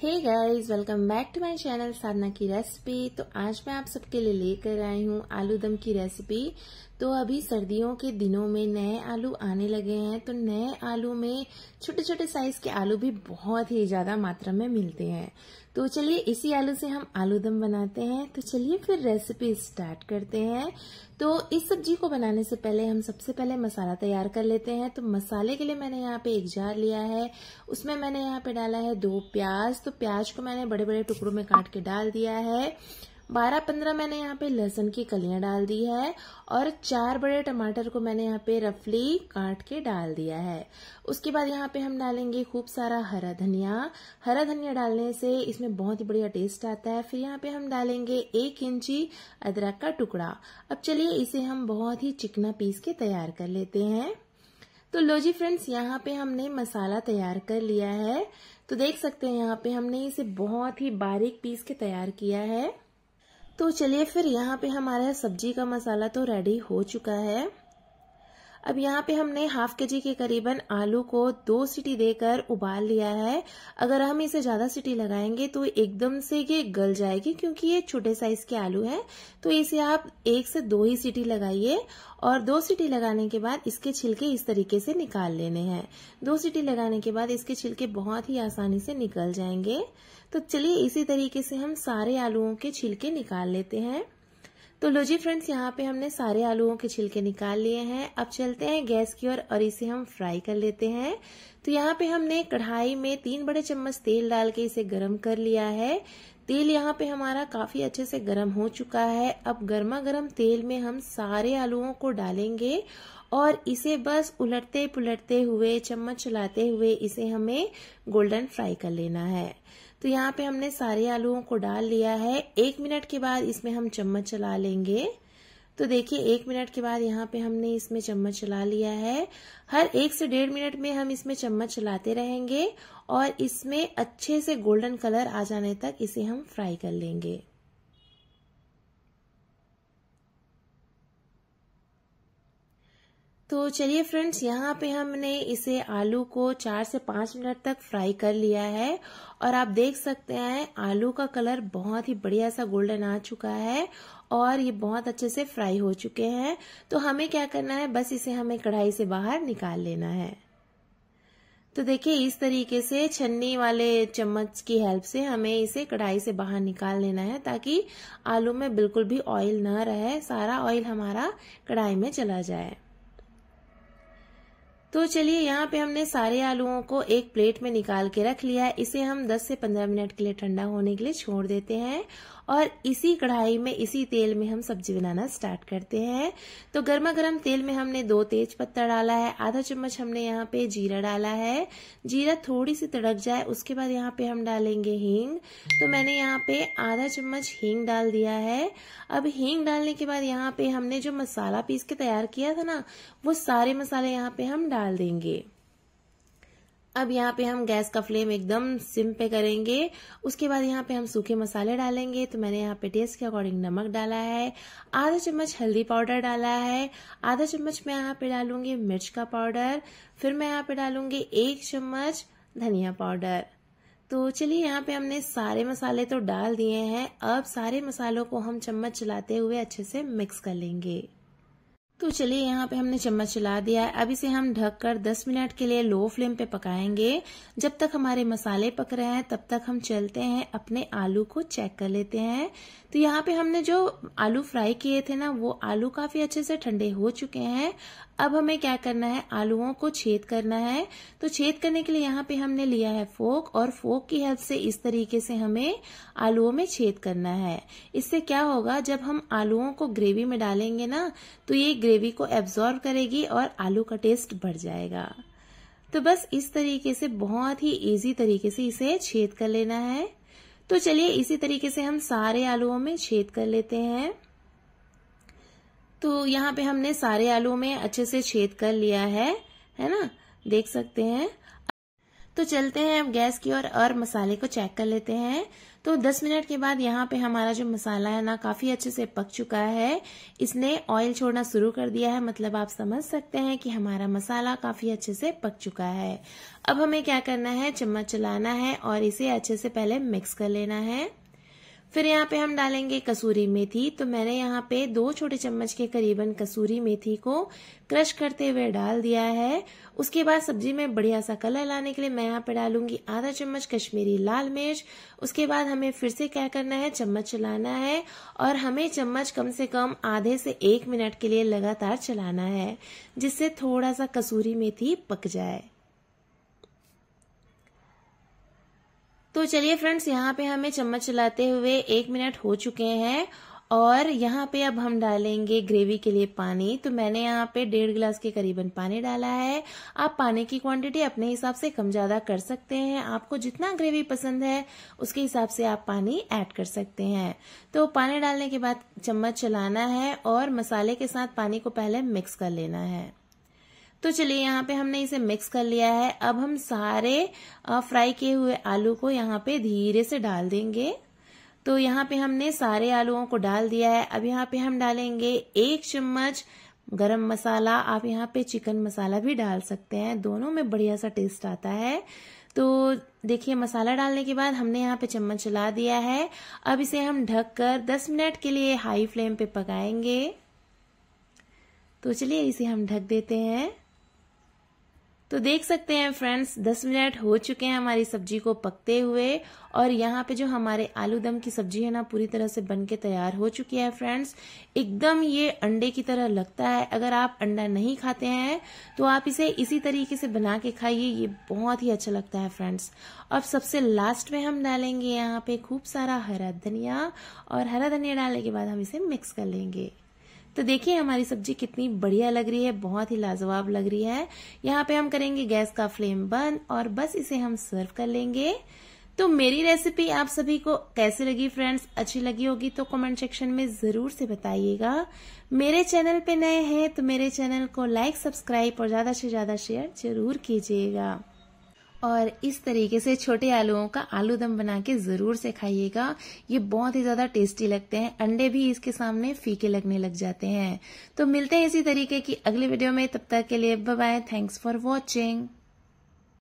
hey guys welcome back to my channel Sadhana की recipe तो आज मैं आप सबके लिए लेकर आई हूँ आलू दम की रेसिपी तो अभी सर्दियों के दिनों में नए आलू आने लगे हैं तो नए आलू में छोटे छोटे साइज़ के आलू भी बहुत ही ज़्यादा मात्रा में मिलते हैं तो चलिए इसी आलू से हम आलू दम बनाते हैं तो चलिए फिर रेसिपी स्टार्ट करते हैं तो इस सब्जी को बनाने से पहले हम सबसे पहले मसाला तैयार कर लेते हैं तो मसाले के लिए मैंने यहाँ पे एक जार लिया है उसमें मैंने यहाँ पे डाला है दो प्याज तो प्याज को मैंने बड़े बड़े टुकड़ों में काट के डाल दिया है बारह पंद्रह मैंने यहाँ पे लहसुन की कलियां डाल दी है और चार बड़े टमाटर को मैंने यहाँ पे रफली काट के डाल दिया है उसके बाद यहाँ पे हम डालेंगे खूब सारा हरा धनिया हरा धनिया डालने से इसमें बहुत ही बढ़िया टेस्ट आता है फिर यहाँ पे हम डालेंगे एक इंची अदरक का टुकड़ा अब चलिए इसे हम बहुत ही चिकना पीस के तैयार कर लेते हैं तो लो जी फ्रेंड्स यहाँ पे हमने मसाला तैयार कर लिया है तो देख सकते हैं यहाँ पे हमने इसे बहुत ही बारीक पीस के तैयार किया है तो चलिए फिर यहाँ पे हमारा सब्जी का मसाला तो रेडी हो चुका है अब यहाँ पे हमने हाफ के जी के करीबन आलू को दो सीटी देकर उबाल लिया है अगर हम इसे ज़्यादा सीटी लगाएंगे तो एकदम से ये गल जाएगी क्योंकि ये छोटे साइज के आलू हैं तो इसे आप एक से दो ही सीटी लगाइए और दो सीटी लगाने के बाद इसके छिलके इस तरीके से निकाल लेने हैं दो सीटी लगाने के बाद इसके छिलके बहुत ही आसानी से निकल जाएंगे तो चलिए इसी तरीके से हम सारे आलुओं के छिलके निकाल लेते हैं तो लो जी फ्रेंड्स यहाँ पे हमने सारे आलूओं के छिलके निकाल लिए हैं अब चलते हैं गैस की ओर और इसे हम फ्राई कर लेते हैं तो यहाँ पे हमने कढ़ाई में तीन बड़े चम्मच तेल डाल के इसे गरम कर लिया है तेल यहाँ पे हमारा काफी अच्छे से गर्म हो चुका है अब गर्मा गर्म तेल में हम सारे आलूओं को डालेंगे और इसे बस उलटते पुलटते हुए चम्मच चलाते हुए इसे हमें गोल्डन फ्राई कर लेना है तो यहाँ पे हमने सारे आलूओं को डाल लिया है एक मिनट के बाद इसमें हम चम्मच चला लेंगे तो देखिए एक मिनट के बाद यहाँ पे हमने इसमें चम्मच चला लिया है हर एक से डेढ़ मिनट में हम इसमें चम्मच चलाते रहेंगे और इसमें अच्छे से गोल्डन कलर आ जाने तक इसे हम फ्राई कर लेंगे तो चलिए फ्रेंड्स यहाँ पे हमने इसे आलू को चार से पांच मिनट तक फ्राई कर लिया है और आप देख सकते हैं आलू का कलर बहुत ही बढ़िया सा गोल्डन आ चुका है और ये बहुत अच्छे से फ्राई हो चुके हैं तो हमें क्या करना है बस इसे हमें कढ़ाई से बाहर निकाल लेना है तो देखिए इस तरीके से छन्नी वाले चम्मच की हेल्प से हमें इसे कढ़ाई से बाहर निकाल लेना है ताकि आलू में बिल्कुल भी ऑयल ना रहे सारा ऑयल हमारा कढ़ाई में चला जाए तो चलिए यहाँ पे हमने सारे आलूओं को एक प्लेट में निकाल के रख लिया है इसे हम 10 से 15 मिनट के लिए ठंडा होने के लिए छोड़ देते हैं और इसी कढ़ाई में इसी तेल में हम सब्जी बनाना स्टार्ट करते हैं तो गर्मा गर्म तेल में हमने दो तेज पत्ता डाला है आधा चम्मच हमने यहाँ पे जीरा डाला है जीरा थोड़ी सी तड़क जाए उसके बाद यहाँ पे हम डालेंगे हींग तो मैंने यहाँ पे आधा चम्मच हींग डाल दिया है अब हींग डालने के बाद यहाँ पे हमने जो मसाला पीस के तैयार किया था ना वो सारे मसाले यहाँ पे हम डाल डाल देंगे अब यहाँ पे हम गैस का फ्लेम एकदम सिम पे करेंगे उसके बाद यहाँ पे हम सूखे मसाले डालेंगे तो मैंने यहाँ पे टेस्ट के अकॉर्डिंग नमक डाला है आधा चम्मच हल्दी पाउडर डाला है आधा चम्मच मैं यहाँ पे डालूंगी मिर्च का पाउडर फिर मैं यहाँ पे डालूंगी एक चम्मच धनिया पाउडर तो चलिए यहाँ पे हमने सारे मसाले तो डाल दिए हैं अब सारे मसालों को हम चम्मच चलाते हुए अच्छे से मिक्स कर लेंगे तो चलिए यहाँ पे हमने चम्मच चला दिया है अब इसे हम ढककर 10 मिनट के लिए लो फ्लेम पे पकाएंगे जब तक हमारे मसाले पक रहे हैं तब तक हम चलते हैं अपने आलू को चेक कर लेते हैं तो यहाँ पे हमने जो आलू फ्राई किए थे ना वो आलू काफी अच्छे से ठंडे हो चुके हैं अब हमें क्या करना है आलूओं को छेद करना है तो छेद करने के लिए यहाँ पे हमने लिया है फोक और फोक की हेल्प से इस तरीके से हमें आलूओं में छेद करना है इससे क्या होगा जब हम आलूओं को ग्रेवी में डालेंगे ना तो ये ग्रेवी को एब्जॉर्व करेगी और आलू का टेस्ट बढ़ जाएगा तो बस इस तरीके से बहुत ही इजी तरीके से इसे छेद कर लेना है तो चलिए इसी तरीके से हम सारे आलूओं में छेद कर लेते हैं तो यहाँ पे हमने सारे आलू में अच्छे से छेद कर लिया है है ना देख सकते हैं तो चलते हैं अब गैस की ओर और, और मसाले को चेक कर लेते हैं तो 10 मिनट के बाद यहाँ पे हमारा जो मसाला है ना काफ़ी अच्छे से पक चुका है इसने ऑयल छोड़ना शुरू कर दिया है मतलब आप समझ सकते हैं कि हमारा मसाला काफ़ी अच्छे से पक चुका है अब हमें क्या करना है चम्मच चलाना है और इसे अच्छे से पहले मिक्स कर लेना है फिर यहाँ पे हम डालेंगे कसूरी मेथी तो मैंने यहाँ पे दो छोटे चम्मच के करीबन कसूरी मेथी को क्रश करते हुए डाल दिया है उसके बाद सब्जी में बढ़िया सा कलर लाने के लिए मैं यहाँ पे डालूंगी आधा चम्मच कश्मीरी लाल मिर्च उसके बाद हमें फिर से क्या करना है चम्मच चलाना है और हमें चम्मच कम से कम आधे से एक मिनट के लिए लगातार चलाना है जिससे थोड़ा सा कसूरी मेथी पक जाए तो चलिए फ्रेंड्स यहाँ पे हमें चम्मच चलाते हुए एक मिनट हो चुके हैं और यहाँ पे अब हम डालेंगे ग्रेवी के लिए पानी तो मैंने यहाँ पे डेढ़ गिलास के करीबन पानी डाला है आप पानी की क्वांटिटी अपने हिसाब से कम ज़्यादा कर सकते हैं आपको जितना ग्रेवी पसंद है उसके हिसाब से आप पानी ऐड कर सकते हैं तो पानी डालने के बाद चम्मच चलाना है और मसाले के साथ पानी को पहले मिक्स कर लेना है तो चलिए यहाँ पे हमने इसे मिक्स कर लिया है अब हम सारे फ्राई किए हुए आलू को यहाँ पे धीरे से डाल देंगे तो यहाँ पे हमने सारे आलूओं को डाल दिया है अब यहाँ पे हम डालेंगे एक चम्मच गरम मसाला आप यहाँ पे चिकन मसाला भी डाल सकते हैं दोनों में बढ़िया सा टेस्ट आता है तो देखिए मसाला डालने के बाद हमने यहाँ पे चम्मच चला दिया है अब इसे हम ढककर 10 मिनट के लिए हाई फ्लेम पे पकाएंगे तो चलिए इसे हम ढक देते हैं तो देख सकते हैं फ्रेंड्स 10 मिनट हो चुके हैं हमारी सब्जी को पकते हुए और यहाँ पे जो हमारे आलू दम की सब्जी है ना पूरी तरह से बन के तैयार हो चुकी है फ्रेंड्स एकदम ये अंडे की तरह लगता है अगर आप अंडा नहीं खाते हैं तो आप इसे इसी तरीके से बना के खाइए ये बहुत ही अच्छा लगता है फ्रेंड्स अब सबसे लास्ट में हम डालेंगे यहाँ पे खूब सारा हरा धनिया और हरा धनिया डालने के बाद हम इसे मिक्स कर लेंगे तो देखिए हमारी सब्जी कितनी बढ़िया लग रही है बहुत ही लाजवाब लग रही है यहाँ पे हम करेंगे गैस का फ्लेम बंद और बस इसे हम सर्व कर लेंगे तो मेरी रेसिपी आप सभी को कैसी लगी फ्रेंड्स अच्छी लगी होगी तो कमेंट सेक्शन में ज़रूर से बताइएगा मेरे चैनल पे नए हैं तो मेरे चैनल को लाइक सब्सक्राइब और ज़्यादा से ज़्यादा शेयर जरूर कीजिएगा और इस तरीके से छोटे आलूओं का आलू दम बना के ज़रूर से खाइएगा ये बहुत ही ज़्यादा टेस्टी लगते हैं अंडे भी इसके सामने फीके लगने लग जाते हैं तो मिलते हैं इसी तरीके की अगली वीडियो में तब तक के लिए बाय थैंक्स फॉर वॉचिंग